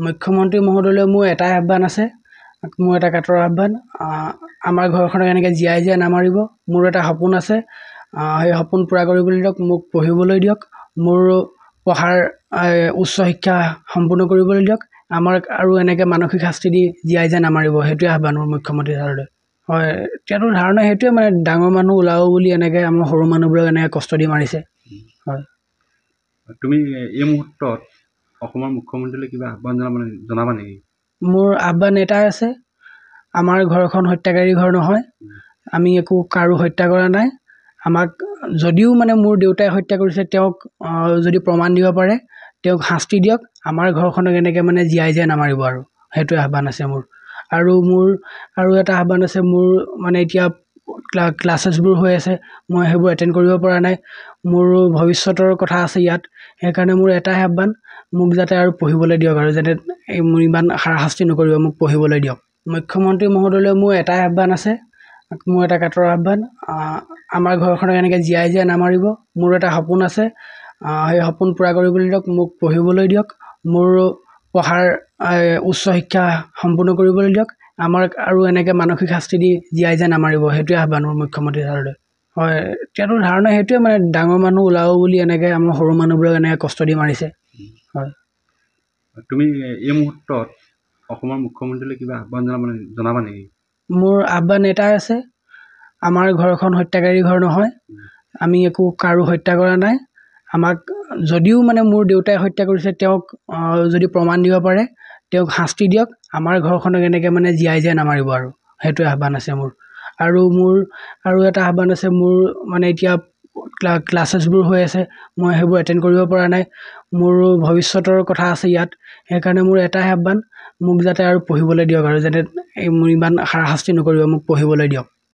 মুখ্যমন্ত্ৰী মহোদয়লৈ মোৰ এটাই আহ্বান আছে মোৰ এটা কাটৰ আহ্বান আমাৰ ঘৰখনক এনেকৈ জীয়াই জীয়াই নামাৰিব মোৰ এটা সপোন আছে সেই সপোন পূৰা কৰিবলৈ দিয়ক মোক পঢ়িবলৈ দিয়ক মোৰ পঢ়াৰ উচ্চ শিক্ষা সম্পূৰ্ণ কৰিবলৈ দিয়ক আমাক আৰু এনেকৈ মানসিক শাস্তি দি জীয়াই যে নামাৰিব সেইটোৱে আহ্বান মোৰ মুখ্যমন্ত্ৰী ছাৰলৈ হয় এতিয়াতো ধাৰণা সেইটোৱে মানে ডাঙৰ মানুহ ওলাব বুলি এনেকৈ আমাৰ সৰু মানুহবোৰক এনেকৈ কষ্ট দি মাৰিছে হয় তুমি এই মুহূৰ্তত অসমৰ মুখ্যমন্ত্ৰীলৈ কিবা আহ্বান জনাব জনাবা নেকি মোৰ আহ্বান এটাই আছে আমাৰ ঘৰখন হত্যাকাৰী ঘৰ নহয় আমি একো কাৰো হত্যা কৰা নাই আমাক যদিও মানে মোৰ দেউতাই হত্যা কৰিছে তেওঁক যদি প্ৰমাণ দিব পাৰে তেওঁক শাস্তি দিয়ক আমাৰ ঘৰখনক এনেকৈ মানে জীয়াই জীয়াই নামাৰিব আৰু সেইটোৱে আহ্বান আছে মোৰ আৰু মোৰ আৰু এটা আহ্বান আছে মোৰ মানে এতিয়া ক্লাছেছবোৰ হৈ আছে মই সেইবোৰ এটেণ্ড কৰিব পৰা নাই মোৰো ভৱিষ্যতৰ কথা আছে ইয়াত সেইকাৰণে মোৰ এটাই আহ্বান মোক যাতে আৰু পঢ়িবলৈ দিয়ক আৰু যাতে মোৰ ইমান হাৰাশাস্তি নকৰিব মোক পঢ়িবলৈ দিয়ক মুখ্যমন্ত্ৰী মহোদয়লৈ মোৰ এটাই আহ্বান আছে মোৰ এটা কাটৰ আহ্বান আমাৰ ঘৰখনক এনেকৈ জীয়াই জীয়াই নামাৰিব মোৰ এটা সপোন আছে সেই সপোন পূৰা কৰিবলৈ দিয়ক মোক পঢ়িবলৈ দিয়ক মোৰ পঢ়াৰ উচ্চ শিক্ষা সম্পূৰ্ণ কৰিবলৈ দিয়ক আমাক আৰু এনেকৈ মানসিক শাস্তি দি জীয়াই যে নামাৰিব সেইটোৱে আহ্বান মোৰ মুখ্যমন্ত্ৰী ছাৰলৈ হয় এতিয়াতো ধাৰণা সেইটোৱে মানে ডাঙৰ মানুহ ওলাব বুলি এনেকৈ আমাৰ সৰু মানুহবোৰক এনেকৈ কষ্ট দি মাৰিছে হয় জনাবা নেকি মোৰ আহ্বান এটাই আছে আমাৰ ঘৰখন হত্যাকাৰী ঘৰ নহয় আমি একো কাৰো হত্যা কৰা নাই আমাক যদিও মানে মোৰ দেউতাই হত্যা কৰিছে তেওঁক যদি প্ৰমাণ দিব পাৰে তেওঁক শাস্তি দিয়ক আমাৰ ঘৰখনক এনেকৈ মানে জীয়াই জীয়াই নামাৰিব আৰু সেইটোৱে আহ্বান আছে মোৰ আৰু মোৰ আৰু এটা আহ্বান আছে মোৰ মানে এতিয়া ক্লা ক্লাছেছবোৰ হৈ আছে মই সেইবোৰ এটেণ্ড কৰিব পৰা নাই মোৰ ভৱিষ্যতৰ কথা আছে ইয়াত সেইকাৰণে মোৰ এটাই আহ্বান মোক যাতে আৰু পঢ়িবলৈ দিয়ক আৰু যাতে মোৰ ইমান হাৰাশাস্তি নকৰিব মোক পঢ়িবলৈ দিয়ক